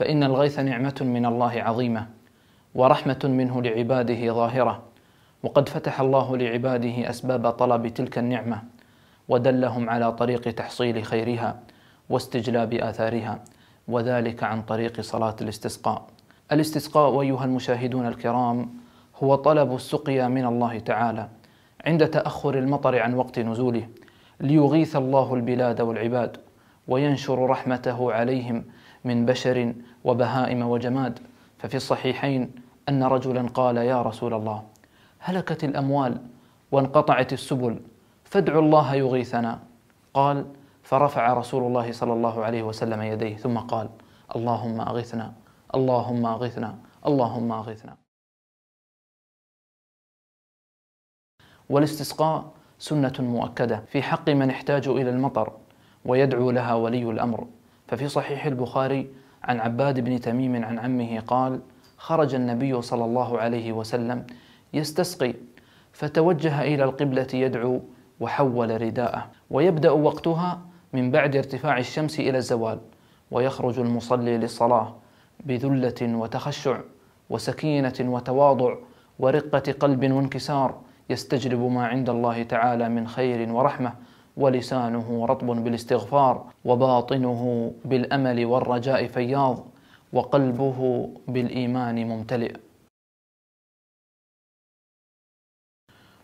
فإن الغيث نعمة من الله عظيمة ورحمة منه لعباده ظاهرة وقد فتح الله لعباده أسباب طلب تلك النعمة ودلهم على طريق تحصيل خيرها واستجلاب آثارها وذلك عن طريق صلاة الاستسقاء. الاستسقاء أيها المشاهدون الكرام هو طلب السقيا من الله تعالى عند تأخر المطر عن وقت نزوله ليغيث الله البلاد والعباد وينشر رحمته عليهم من بشر وبهائم وجماد ففي الصحيحين أن رجلا قال يا رسول الله هلكت الأموال وانقطعت السبل فادعوا الله يغيثنا قال فرفع رسول الله صلى الله عليه وسلم يديه ثم قال اللهم أغثنا اللهم أغثنا اللهم أغثنا والاستسقاء سنة مؤكدة في حق من احتاج إلى المطر ويدعو لها ولي الأمر ففي صحيح البخاري عن عباد بن تميم عن عمه قال خرج النبي صلى الله عليه وسلم يستسقي فتوجه الى القبله يدعو وحول رداءه ويبدا وقتها من بعد ارتفاع الشمس الى الزوال ويخرج المصلي للصلاه بذله وتخشع وسكينه وتواضع ورقه قلب وانكسار يستجلب ما عند الله تعالى من خير ورحمه ولسانه رطب بالاستغفار وباطنه بالامل والرجاء فياض وقلبه بالايمان ممتلئ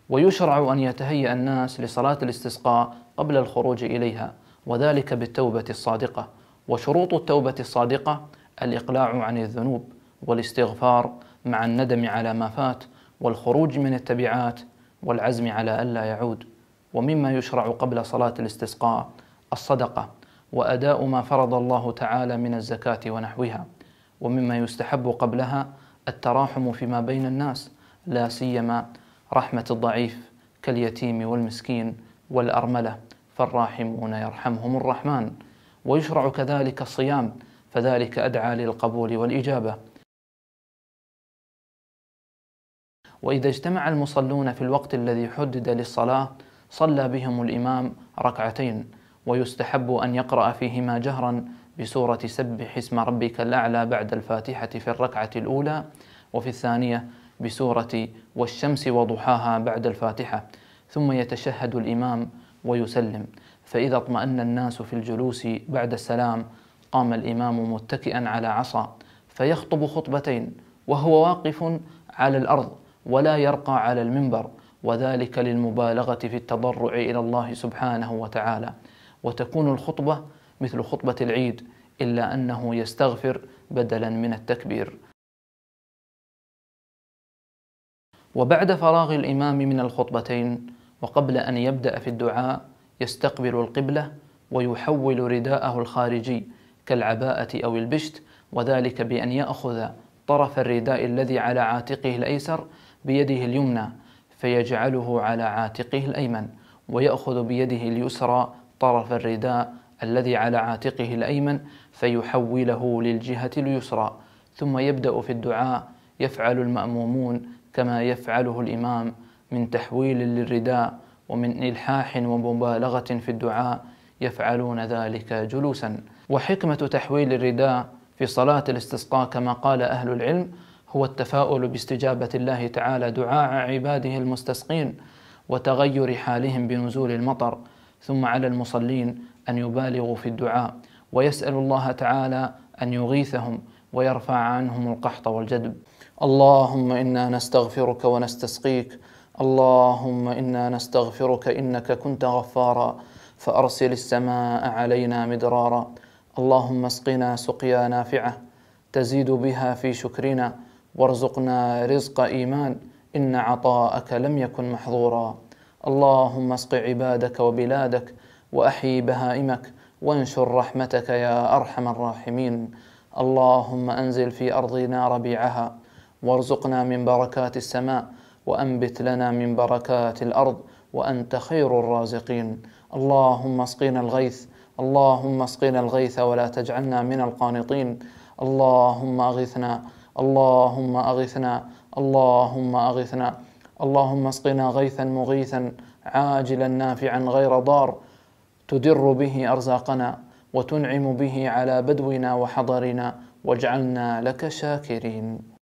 ويشرع ان يتهيا الناس لصلاه الاستسقاء قبل الخروج اليها وذلك بالتوبه الصادقه وشروط التوبه الصادقه الاقلاع عن الذنوب والاستغفار مع الندم على ما فات والخروج من التبعات والعزم على الا يعود ومما يشرع قبل صلاة الاستسقاء الصدقة وأداء ما فرض الله تعالى من الزكاة ونحوها ومما يستحب قبلها التراحم فيما بين الناس لا سيما رحمة الضعيف كاليتيم والمسكين والأرملة فالراحمون يرحمهم الرحمن ويشرع كذلك الصيام فذلك أدعى للقبول والإجابة وإذا اجتمع المصلون في الوقت الذي حدد للصلاة صلى بهم الإمام ركعتين ويستحب أن يقرأ فيهما جهرا بسورة سبح اسم ربك الأعلى بعد الفاتحة في الركعة الأولى وفي الثانية بسورة والشمس وضحاها بعد الفاتحة ثم يتشهد الإمام ويسلم فإذا اطمأن الناس في الجلوس بعد السلام قام الإمام متكئا على عصا فيخطب خطبتين وهو واقف على الأرض ولا يرقى على المنبر وذلك للمبالغة في التضرع إلى الله سبحانه وتعالى وتكون الخطبة مثل خطبة العيد إلا أنه يستغفر بدلا من التكبير وبعد فراغ الإمام من الخطبتين وقبل أن يبدأ في الدعاء يستقبل القبلة ويحول رداءه الخارجي كالعباءة أو البشت وذلك بأن يأخذ طرف الرداء الذي على عاتقه الأيسر بيده اليمنى فيجعله على عاتقه الأيمن ويأخذ بيده اليسرى طرف الرداء الذي على عاتقه الأيمن فيحوله للجهة اليسرى ثم يبدأ في الدعاء يفعل المأمومون كما يفعله الإمام من تحويل للرداء ومن إلحاح ومبالغة في الدعاء يفعلون ذلك جلوسا وحكمة تحويل الرداء في صلاة الاستسقاء كما قال أهل العلم هو التفاؤل باستجابة الله تعالى دعاء عباده المستسقين وتغير حالهم بنزول المطر ثم على المصلين أن يبالغوا في الدعاء ويسأل الله تعالى أن يغيثهم ويرفع عنهم القحط والجدب اللهم إنا نستغفرك ونستسقيك اللهم إنا نستغفرك إنك كنت غفارا فأرسل السماء علينا مدرارا اللهم اسقنا سقيا نافعة تزيد بها في شكرنا وارزقنا رزق إيمان إن عطاءك لم يكن محظورا اللهم اسق عبادك وبلادك واحي بهائمك وانشر رحمتك يا أرحم الراحمين اللهم أنزل في أرضنا ربيعها وارزقنا من بركات السماء وأنبت لنا من بركات الأرض وأنت خير الرازقين اللهم اسقنا الغيث اللهم اسقنا الغيث ولا تجعلنا من القانطين اللهم أغثنا اللهم أغثنا اللهم أغثنا اللهم اسقنا غيثا مغيثا عاجلا نافعا غير ضار تدر به أرزاقنا وتنعم به على بدونا وحضرنا واجعلنا لك شاكرين